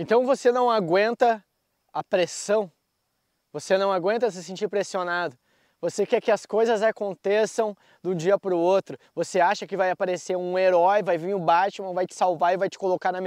Então você não aguenta a pressão, você não aguenta se sentir pressionado. Você quer que as coisas aconteçam de um dia para o outro. Você acha que vai aparecer um herói, vai vir o Batman, vai te salvar e vai te colocar na,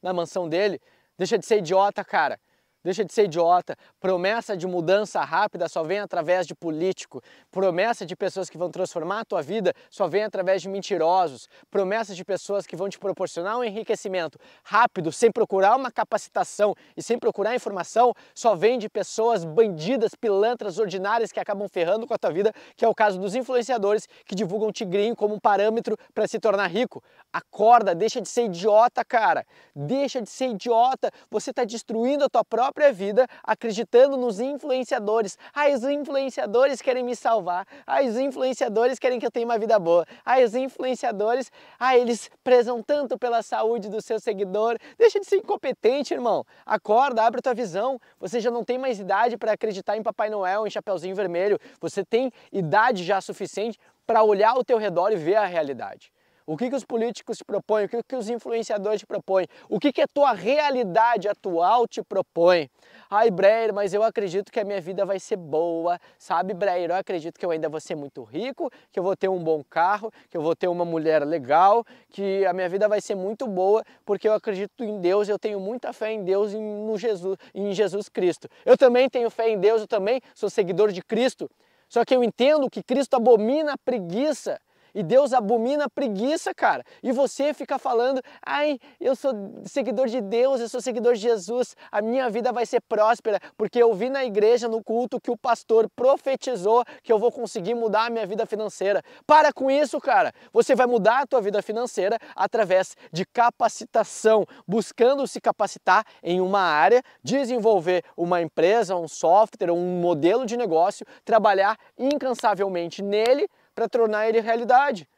na mansão dele. Deixa de ser idiota, cara. Deixa de ser idiota. Promessa de mudança rápida só vem através de político. Promessa de pessoas que vão transformar a tua vida só vem através de mentirosos. Promessas de pessoas que vão te proporcionar um enriquecimento rápido, sem procurar uma capacitação e sem procurar informação, só vem de pessoas bandidas, pilantras, ordinárias que acabam ferrando com a tua vida, que é o caso dos influenciadores que divulgam tigrinho como um parâmetro para se tornar rico. Acorda, deixa de ser idiota, cara. Deixa de ser idiota. Você está destruindo a tua própria própria vida acreditando nos influenciadores. Ah, os influenciadores querem me salvar. Ah, os influenciadores querem que eu tenha uma vida boa. Ah, os influenciadores, ah, eles prezam tanto pela saúde do seu seguidor. Deixa de ser incompetente, irmão. Acorda, abre tua visão. Você já não tem mais idade para acreditar em Papai Noel, em Chapeuzinho Vermelho. Você tem idade já suficiente para olhar ao teu redor e ver a realidade o que, que os políticos te propõem, o que, que os influenciadores te propõem, o que, que a tua realidade atual te propõe. Ai, Breyer, mas eu acredito que a minha vida vai ser boa, sabe, Breyer? Eu acredito que eu ainda vou ser muito rico, que eu vou ter um bom carro, que eu vou ter uma mulher legal, que a minha vida vai ser muito boa, porque eu acredito em Deus, eu tenho muita fé em Deus e no Jesus, em Jesus Cristo. Eu também tenho fé em Deus, eu também sou seguidor de Cristo. Só que eu entendo que Cristo abomina a preguiça e Deus abomina a preguiça, cara. E você fica falando: ai, eu sou seguidor de Deus, eu sou seguidor de Jesus, a minha vida vai ser próspera, porque eu vi na igreja, no culto, que o pastor profetizou que eu vou conseguir mudar a minha vida financeira. Para com isso, cara. Você vai mudar a tua vida financeira através de capacitação, buscando se capacitar em uma área, desenvolver uma empresa, um software, um modelo de negócio, trabalhar incansavelmente nele para tornar ele realidade.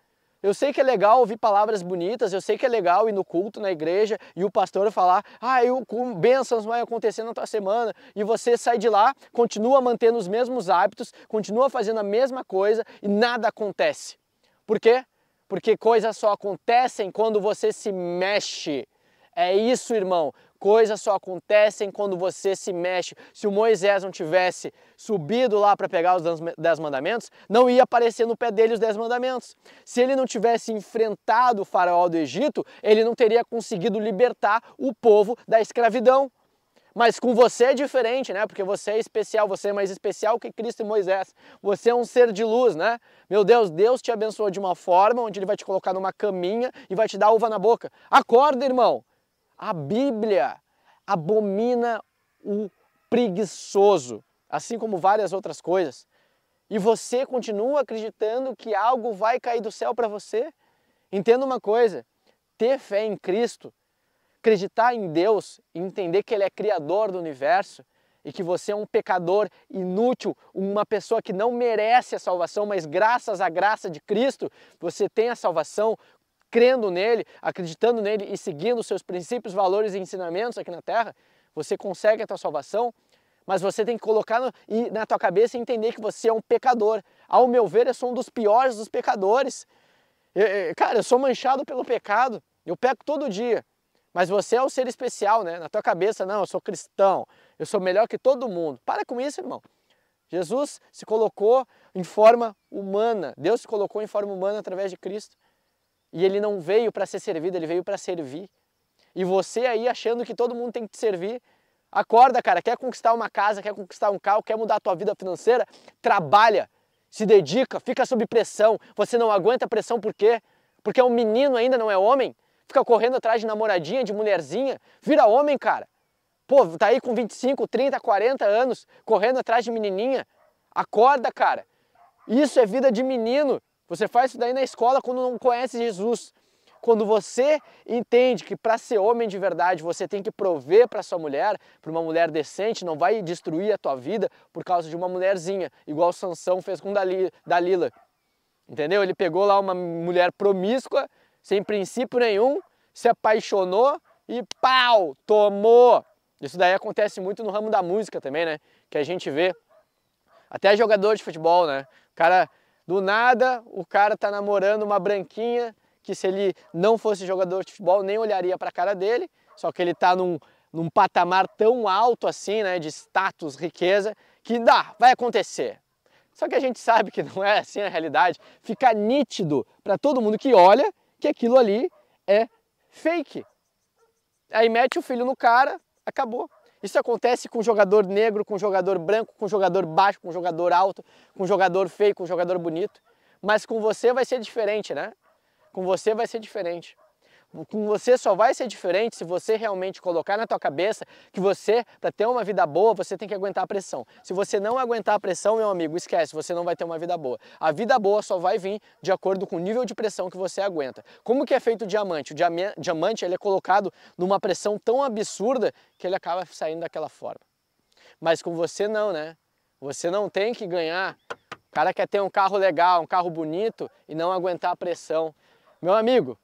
Eu sei que é legal ouvir palavras bonitas, eu sei que é legal ir no culto, na igreja, e o pastor falar, ah, eu, com bênçãos vai acontecer na tua semana, e você sai de lá, continua mantendo os mesmos hábitos, continua fazendo a mesma coisa e nada acontece. Por quê? Porque coisas só acontecem quando você se mexe. É isso, irmão. Coisas só acontecem quando você se mexe. Se o Moisés não tivesse subido lá para pegar os dez mandamentos, não ia aparecer no pé dele os dez mandamentos. Se ele não tivesse enfrentado o faraó do Egito, ele não teria conseguido libertar o povo da escravidão. Mas com você é diferente, né? Porque você é especial, você é mais especial que Cristo e Moisés. Você é um ser de luz, né? Meu Deus, Deus te abençoou de uma forma onde Ele vai te colocar numa caminha e vai te dar uva na boca. Acorda, irmão! A Bíblia abomina o preguiçoso, assim como várias outras coisas. E você continua acreditando que algo vai cair do céu para você? Entenda uma coisa: ter fé em Cristo, acreditar em Deus e entender que Ele é Criador do universo e que você é um pecador inútil, uma pessoa que não merece a salvação, mas graças à graça de Cristo você tem a salvação, crendo nele, acreditando nele e seguindo seus princípios, valores e ensinamentos aqui na Terra, você consegue a tua salvação, mas você tem que colocar no, e, na tua cabeça e entender que você é um pecador. Ao meu ver, eu sou um dos piores dos pecadores. Eu, eu, cara, eu sou manchado pelo pecado, eu peco todo dia. Mas você é um ser especial, né? Na tua cabeça, não, eu sou cristão, eu sou melhor que todo mundo. Para com isso, irmão. Jesus se colocou em forma humana, Deus se colocou em forma humana através de Cristo. E ele não veio para ser servido, ele veio para servir. E você aí achando que todo mundo tem que te servir, acorda, cara, quer conquistar uma casa, quer conquistar um carro, quer mudar a tua vida financeira, trabalha, se dedica, fica sob pressão. Você não aguenta pressão por quê? Porque é um menino ainda, não é homem. Fica correndo atrás de namoradinha, de mulherzinha, vira homem, cara. Pô, tá aí com 25, 30, 40 anos, correndo atrás de menininha. Acorda, cara. Isso é vida de menino. Você faz isso daí na escola quando não conhece Jesus. Quando você entende que para ser homem de verdade você tem que prover para sua mulher, para uma mulher decente, não vai destruir a tua vida por causa de uma mulherzinha, igual Sansão fez com Dalila. Entendeu? Ele pegou lá uma mulher promíscua, sem princípio nenhum, se apaixonou e pau, tomou. Isso daí acontece muito no ramo da música também, né? Que a gente vê. Até jogador de futebol, né? O cara do nada, o cara tá namorando uma branquinha que se ele não fosse jogador de futebol nem olharia para a cara dele, só que ele tá num, num patamar tão alto assim, né, de status, riqueza, que dá, vai acontecer. Só que a gente sabe que não é assim a realidade. Fica nítido para todo mundo que olha que aquilo ali é fake. Aí mete o filho no cara, acabou. Isso acontece com jogador negro, com jogador branco, com jogador baixo, com jogador alto, com jogador feio, com jogador bonito. Mas com você vai ser diferente, né? Com você vai ser diferente com você só vai ser diferente se você realmente colocar na tua cabeça que você, para ter uma vida boa, você tem que aguentar a pressão. Se você não aguentar a pressão, meu amigo, esquece, você não vai ter uma vida boa. A vida boa só vai vir de acordo com o nível de pressão que você aguenta. Como que é feito o diamante? O diamante ele é colocado numa pressão tão absurda que ele acaba saindo daquela forma. Mas com você não, né? Você não tem que ganhar. O cara quer ter um carro legal, um carro bonito e não aguentar a pressão. Meu amigo,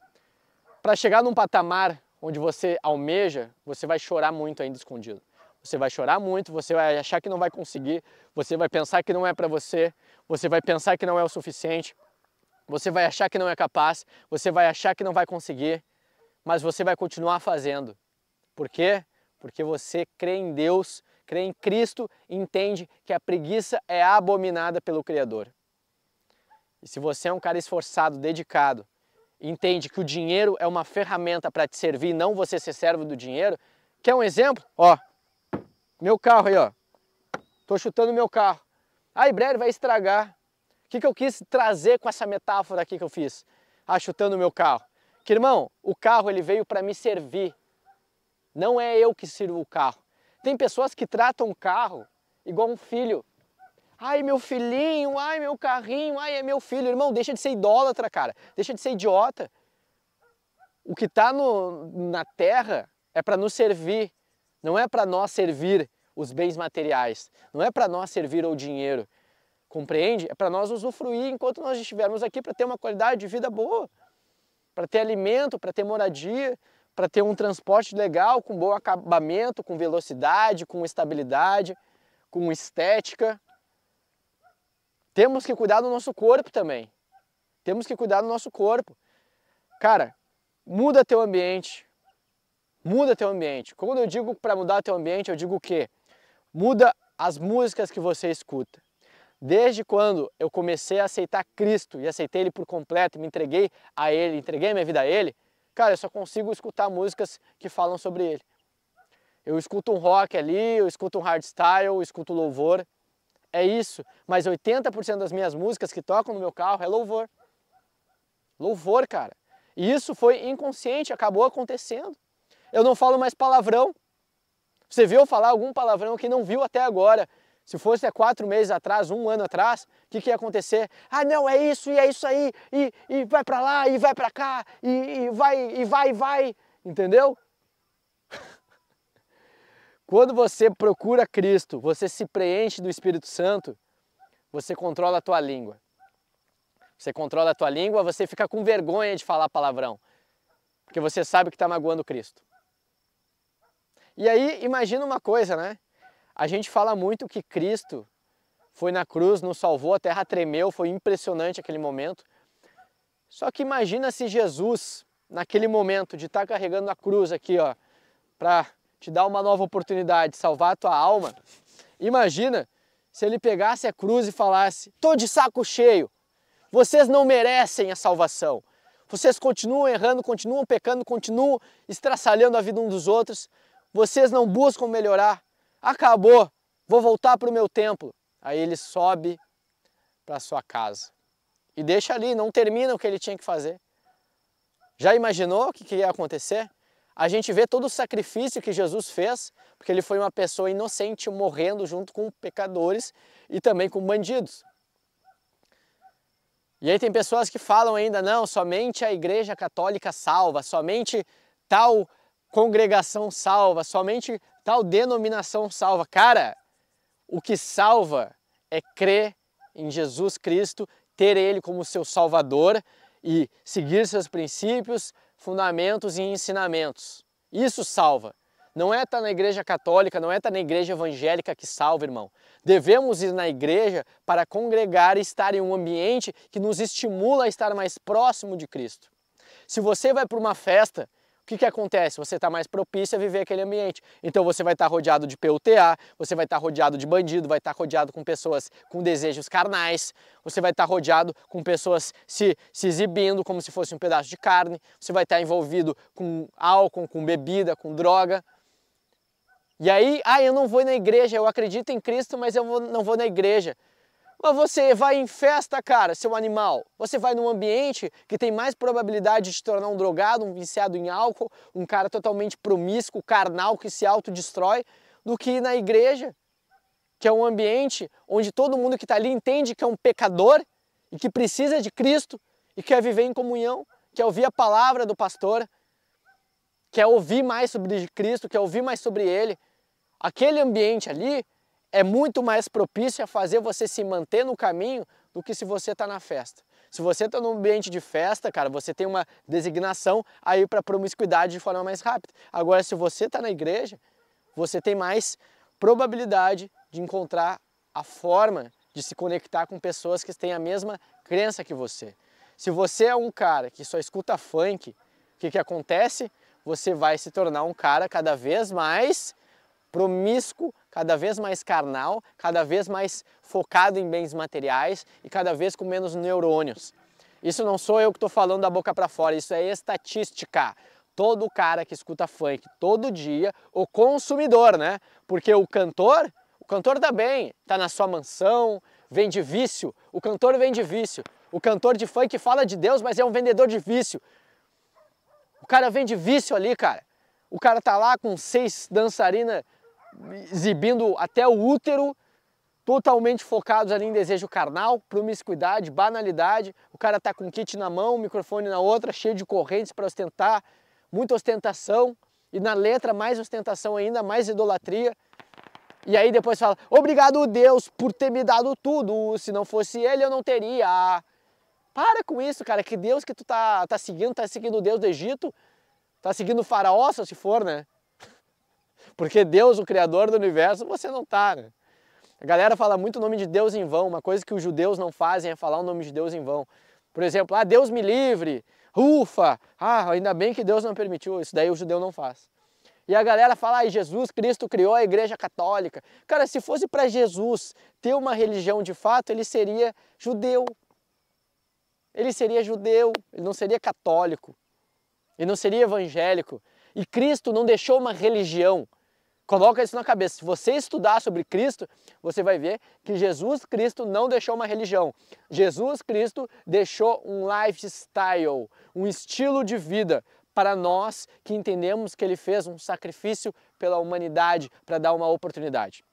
para chegar num patamar onde você almeja, você vai chorar muito ainda escondido. Você vai chorar muito, você vai achar que não vai conseguir, você vai pensar que não é para você, você vai pensar que não é o suficiente, você vai achar que não é capaz, você vai achar que não vai conseguir, mas você vai continuar fazendo. Por quê? Porque você crê em Deus, crê em Cristo e entende que a preguiça é abominada pelo Criador. E se você é um cara esforçado, dedicado, entende que o dinheiro é uma ferramenta para te servir, não você ser servo do dinheiro. Quer um exemplo? Ó, meu carro aí, ó. Tô chutando meu carro. Ah, em breve vai estragar. O que, que eu quis trazer com essa metáfora aqui que eu fiz? Ah, chutando meu carro. Que irmão, o carro ele veio para me servir. Não é eu que sirvo o carro. Tem pessoas que tratam o carro igual um filho Ai, meu filhinho, ai, meu carrinho, ai, é meu filho. Irmão, deixa de ser idólatra, cara. Deixa de ser idiota. O que está na terra é para nos servir, não é para nós servir os bens materiais, não é para nós servir o dinheiro. Compreende? É para nós usufruir enquanto nós estivermos aqui para ter uma qualidade de vida boa, para ter alimento, para ter moradia, para ter um transporte legal, com bom acabamento, com velocidade, com estabilidade, com estética. Temos que cuidar do nosso corpo também. Temos que cuidar do nosso corpo. Cara, muda teu ambiente. Muda teu ambiente. Quando eu digo para mudar teu ambiente, eu digo o quê? Muda as músicas que você escuta. Desde quando eu comecei a aceitar Cristo e aceitei Ele por completo, me entreguei a Ele, entreguei minha vida a Ele, cara, eu só consigo escutar músicas que falam sobre Ele. Eu escuto um rock ali, eu escuto um hardstyle, eu escuto louvor, é isso, mas 80% das minhas músicas que tocam no meu carro é louvor. Louvor, cara. E isso foi inconsciente, acabou acontecendo. Eu não falo mais palavrão. Você viu falar algum palavrão que não viu até agora? Se fosse há quatro meses atrás, um ano atrás, o que, que, ia acontecer? Ah, não, é isso e é isso aí, e, e vai para lá, e vai para cá, e, e vai, e vai, e vai. Entendeu? Quando você procura Cristo, você se preenche do Espírito Santo, você controla a tua língua. Você controla a tua língua, você fica com vergonha de falar palavrão, porque você sabe que está magoando Cristo. E aí, imagina uma coisa, né? A gente fala muito que Cristo foi na cruz, nos salvou, a terra tremeu, foi impressionante aquele momento. Só que imagina se Jesus, naquele momento de estar tá carregando a cruz aqui, ó, para te dá uma nova oportunidade de salvar a tua alma, imagina se ele pegasse a cruz e falasse: "Tô de saco cheio. Vocês não merecem a salvação. Vocês continuam errando, continuam pecando, continuam estraçalhando a vida um dos outros. Vocês não buscam melhorar. Acabou. Vou voltar para o meu templo." Aí ele sobe para sua casa e deixa ali, não termina o que ele tinha que fazer. Já imaginou o que, que ia acontecer? A gente vê todo o sacrifício que Jesus fez, porque ele foi uma pessoa inocente morrendo junto com pecadores e também com bandidos. E aí tem pessoas que falam ainda, não, somente a igreja católica salva, somente tal congregação salva, somente tal denominação salva. Cara, o que salva é crer em Jesus Cristo, ter Ele como seu Salvador e seguir seus princípios, fundamentos e ensinamentos. Isso salva. Não é estar tá na igreja católica, não é estar tá na igreja evangélica que salva, irmão. Devemos ir na igreja para congregar e estar em um ambiente que nos estimula a estar mais próximo de Cristo. Se você vai para uma festa o que, que acontece? Você está mais propício a viver aquele ambiente. Então você vai estar tá rodeado de PUTA, você vai estar tá rodeado de bandido, vai estar tá rodeado com pessoas com desejos carnais, você vai estar tá rodeado com pessoas se, se exibindo como se fosse um pedaço de carne, você vai estar tá envolvido com álcool, com bebida, com droga. E aí, ah, eu não vou na igreja, eu acredito em Cristo, mas eu vou, não vou na igreja. Mas você vai em festa, cara, seu animal. Você vai num ambiente que tem mais probabilidade de te tornar um drogado, um viciado em álcool, um cara totalmente promíscuo, carnal, que se autodestrói, do que na igreja, que é um ambiente onde todo mundo que está ali entende que é um pecador e que precisa de Cristo e quer viver em comunhão, quer ouvir a palavra do pastor, quer ouvir mais sobre Cristo, quer ouvir mais sobre Ele. Aquele ambiente ali é muito mais propício a fazer você se manter no caminho do que se você está na festa. Se você está num ambiente de festa, cara, você tem uma designação aí para promiscuidade de forma mais rápida. Agora, se você está na igreja, você tem mais probabilidade de encontrar a forma de se conectar com pessoas que têm a mesma crença que você. Se você é um cara que só escuta funk, o que, que acontece? Você vai se tornar um cara cada vez mais promíscuo cada vez mais carnal, cada vez mais focado em bens materiais e cada vez com menos neurônios. Isso não sou eu que estou falando da boca para fora, isso é estatística. Todo cara que escuta funk todo dia, o consumidor, né? Porque o cantor, o cantor tá bem, tá na sua mansão, vende vício. O cantor vende vício. O cantor de funk fala de Deus, mas é um vendedor de vício. O cara vende vício ali, cara. O cara tá lá com seis dançarinas exibindo até o útero, totalmente focados ali em desejo carnal, promiscuidade, banalidade. O cara tá com kit na mão, microfone na outra, cheio de correntes para ostentar, muita ostentação e na letra mais ostentação ainda, mais idolatria. E aí depois fala: "Obrigado Deus por ter me dado tudo, se não fosse ele eu não teria". Para com isso, cara, que Deus que tu tá tá seguindo, tá seguindo o Deus do Egito, tá seguindo o faraó, se for, né? Porque Deus, o Criador do universo, você não está. Né? A galera fala muito o nome de Deus em vão. Uma coisa que os judeus não fazem é falar o nome de Deus em vão. Por exemplo, ah, Deus me livre, ufa, ah, ainda bem que Deus não permitiu. Isso daí o judeu não faz. E a galera fala, ah, Jesus Cristo criou a igreja católica. Cara, se fosse para Jesus ter uma religião de fato, ele seria judeu. Ele seria judeu, ele não seria católico, ele não seria evangélico. E Cristo não deixou uma religião, Coloca isso na cabeça. Se você estudar sobre Cristo, você vai ver que Jesus Cristo não deixou uma religião. Jesus Cristo deixou um lifestyle, um estilo de vida para nós que entendemos que ele fez um sacrifício pela humanidade para dar uma oportunidade.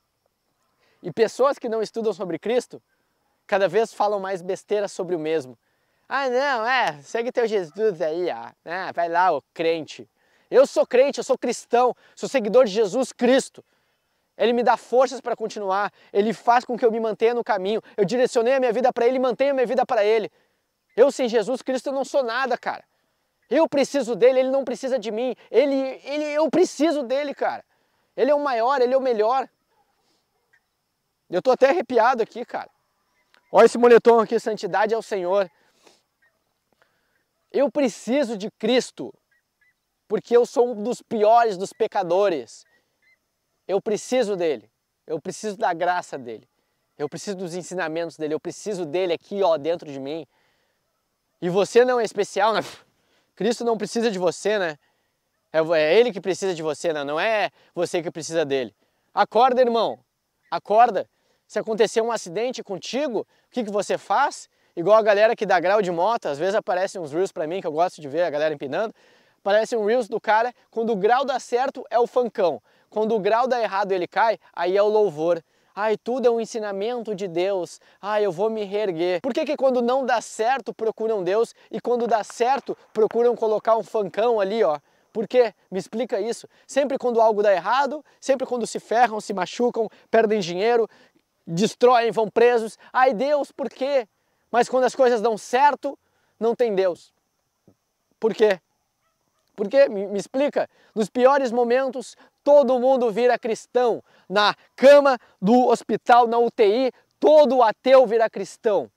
E pessoas que não estudam sobre Cristo, cada vez falam mais besteira sobre o mesmo. Ah, não, é, segue teu Jesus aí, ah, né? vai lá, o crente. Eu sou crente, eu sou cristão, sou seguidor de Jesus Cristo. Ele me dá forças para continuar, ele faz com que eu me mantenha no caminho. Eu direcionei a minha vida para ele, mantenho a minha vida para ele. Eu sem Jesus Cristo eu não sou nada, cara. Eu preciso dele, ele não precisa de mim. Ele, ele, eu preciso dele, cara. Ele é o maior, ele é o melhor. Eu tô até arrepiado aqui, cara. Olha esse moletom aqui, santidade é o Senhor. Eu preciso de Cristo porque eu sou um dos piores dos pecadores. Eu preciso dele, eu preciso da graça dele, eu preciso dos ensinamentos dele, eu preciso dele aqui, ó, dentro de mim. E você não é especial, né? Cristo não precisa de você, né? É, é ele que precisa de você, né? não é você que precisa dele. Acorda, irmão, acorda. Se acontecer um acidente contigo, o que, que você faz? Igual a galera que dá grau de moto, às vezes aparecem uns reels para mim que eu gosto de ver a galera empinando parece um Reels do cara, quando o grau dá certo é o fancão, quando o grau dá errado ele cai, aí é o louvor. Ai, tudo é um ensinamento de Deus. Ai, eu vou me reerguer. Por que, que quando não dá certo procuram Deus e quando dá certo procuram colocar um fancão ali, ó? Por quê? Me explica isso. Sempre quando algo dá errado, sempre quando se ferram, se machucam, perdem dinheiro, destroem, vão presos. Ai, Deus, por quê? Mas quando as coisas dão certo, não tem Deus. Por quê? Porque, me explica, nos piores momentos todo mundo vira cristão. Na cama do hospital, na UTI, todo ateu vira cristão.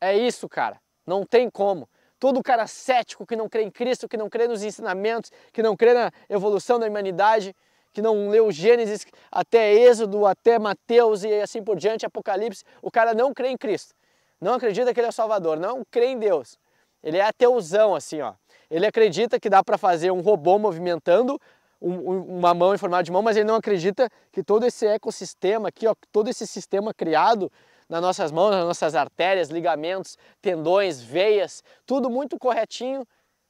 É isso, cara. Não tem como. Todo cara cético que não crê em Cristo, que não crê nos ensinamentos, que não crê na evolução da humanidade, que não leu Gênesis até Êxodo, até Mateus e assim por diante, Apocalipse, o cara não crê em Cristo. Não acredita que ele é o Salvador, não crê em Deus. Ele é ateuzão, assim, ó. Ele acredita que dá para fazer um robô movimentando uma mão em formato de mão, mas ele não acredita que todo esse ecossistema aqui, ó, todo esse sistema criado nas nossas mãos, nas nossas artérias, ligamentos, tendões, veias, tudo muito corretinho,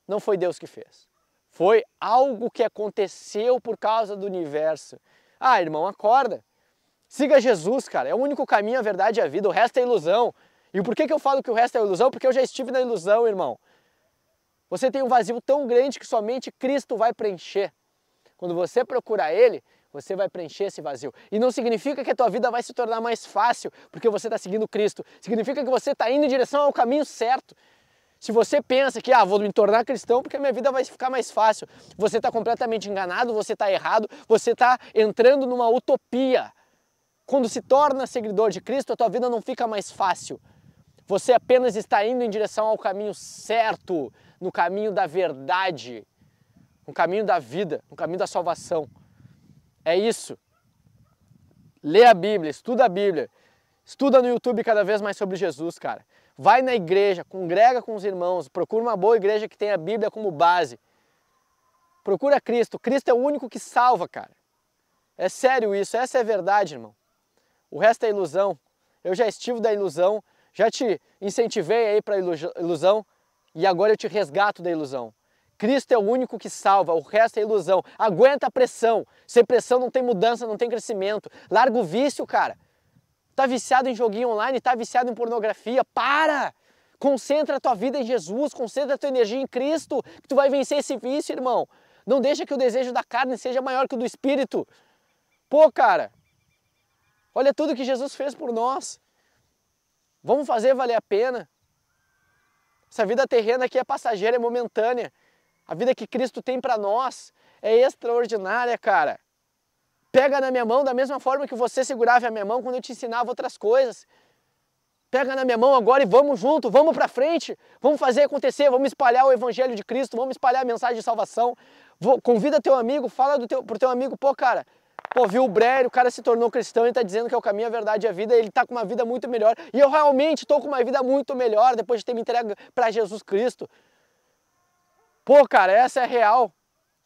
não foi Deus que fez. Foi algo que aconteceu por causa do universo. Ah, irmão, acorda. Siga Jesus, cara. É o único caminho, a verdade e a vida. O resto é ilusão. E por que, que eu falo que o resto é ilusão? Porque eu já estive na ilusão, irmão. Você tem um vazio tão grande que somente Cristo vai preencher. Quando você procurar Ele, você vai preencher esse vazio. E não significa que a tua vida vai se tornar mais fácil porque você está seguindo Cristo. Significa que você está indo em direção ao caminho certo. Se você pensa que ah, vou me tornar cristão porque a minha vida vai ficar mais fácil, você está completamente enganado, você está errado, você está entrando numa utopia. Quando se torna seguidor de Cristo, a tua vida não fica mais fácil. Você apenas está indo em direção ao caminho certo no caminho da verdade, no caminho da vida, no caminho da salvação. É isso. Lê a Bíblia, estuda a Bíblia, estuda no YouTube cada vez mais sobre Jesus, cara. Vai na igreja, congrega com os irmãos, procura uma boa igreja que tenha a Bíblia como base. Procura Cristo. Cristo é o único que salva, cara. É sério isso, essa é a verdade, irmão. O resto é ilusão. Eu já estive da ilusão, já te incentivei aí para ilusão. E agora eu te resgato da ilusão. Cristo é o único que salva, o resto é ilusão. Aguenta a pressão. Sem pressão não tem mudança, não tem crescimento. Larga o vício, cara. Tá viciado em joguinho online, tá viciado em pornografia. Para! Concentra a tua vida em Jesus, concentra a tua energia em Cristo, que tu vai vencer esse vício, irmão. Não deixa que o desejo da carne seja maior que o do espírito. Pô, cara. Olha tudo que Jesus fez por nós. Vamos fazer valer a pena. Essa vida terrena aqui é passageira, é momentânea. A vida que Cristo tem para nós é extraordinária, cara. Pega na minha mão da mesma forma que você segurava a minha mão quando eu te ensinava outras coisas. Pega na minha mão agora e vamos junto, vamos para frente, vamos fazer acontecer, vamos espalhar o evangelho de Cristo, vamos espalhar a mensagem de salvação. Vou, convida teu amigo, fala do teu, pro teu amigo, pô, cara, pô, viu o Brélio, o cara se tornou cristão e tá dizendo que é o caminho, a verdade e a vida, ele tá com uma vida muito melhor. E eu realmente tô com uma vida muito melhor depois de ter me entregue para Jesus Cristo. Pô, cara, essa é real.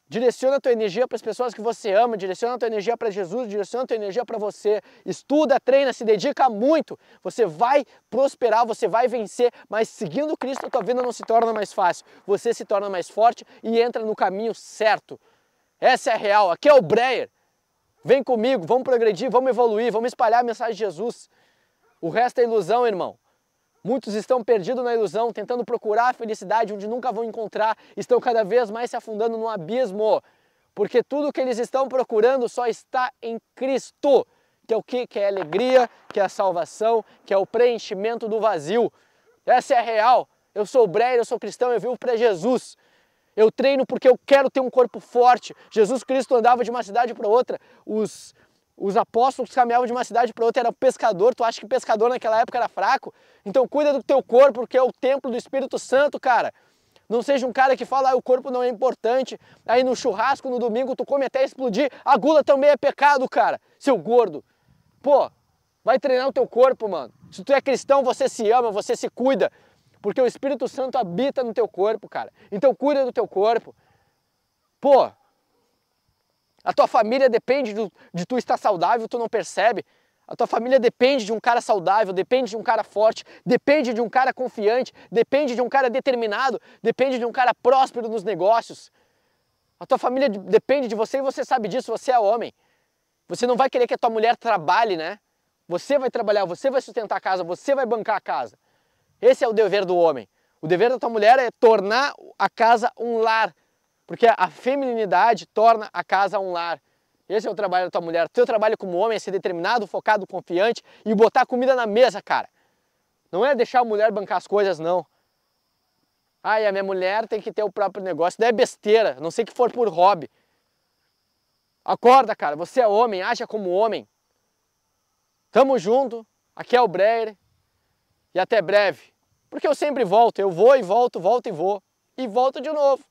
Direciona a tua energia para as pessoas que você ama, direciona a tua energia para Jesus, direciona a tua energia para você. Estuda, treina, se dedica muito. Você vai prosperar, você vai vencer, mas seguindo Cristo a tua vida não se torna mais fácil. Você se torna mais forte e entra no caminho certo. Essa é a real. Aqui é o Breyer. Vem comigo, vamos progredir, vamos evoluir, vamos espalhar a mensagem de Jesus. O resto é ilusão, irmão. Muitos estão perdidos na ilusão, tentando procurar a felicidade onde nunca vão encontrar, estão cada vez mais se afundando no abismo, porque tudo que eles estão procurando só está em Cristo, que é o que? Que é a alegria, que é a salvação, que é o preenchimento do vazio. Essa é a real. Eu sou breve, eu sou cristão, eu vivo para Jesus. Eu treino porque eu quero ter um corpo forte. Jesus Cristo andava de uma cidade para outra. Os, os apóstolos caminhavam de uma cidade para outra, era pescador. Tu acha que pescador naquela época era fraco? Então cuida do teu corpo, porque é o templo do Espírito Santo, cara. Não seja um cara que fala, ah, o corpo não é importante. Aí no churrasco, no domingo, tu come até explodir. A gula também é pecado, cara, seu gordo. Pô, vai treinar o teu corpo, mano. Se tu é cristão, você se ama, você se cuida. Porque o Espírito Santo habita no teu corpo, cara. Então cuida do teu corpo. Pô, a tua família depende do, de tu estar saudável, tu não percebe. A tua família depende de um cara saudável, depende de um cara forte, depende de um cara confiante, depende de um cara determinado, depende de um cara próspero nos negócios. A tua família depende de você e você sabe disso, você é homem. Você não vai querer que a tua mulher trabalhe, né? Você vai trabalhar, você vai sustentar a casa, você vai bancar a casa. Esse é o dever do homem. O dever da tua mulher é tornar a casa um lar, porque a feminilidade torna a casa um lar. Esse é o trabalho da tua mulher. O teu trabalho como homem é ser determinado, focado, confiante e botar comida na mesa, cara. Não é deixar a mulher bancar as coisas, não. Ah, e a minha mulher tem que ter o próprio negócio. Não é besteira, não sei que for por hobby. Acorda, cara. Você é homem, aja como homem. Tamo junto. Aqui é o Breyer. E até breve. Porque eu sempre volto, eu vou e volto, volto e vou. E volto de novo.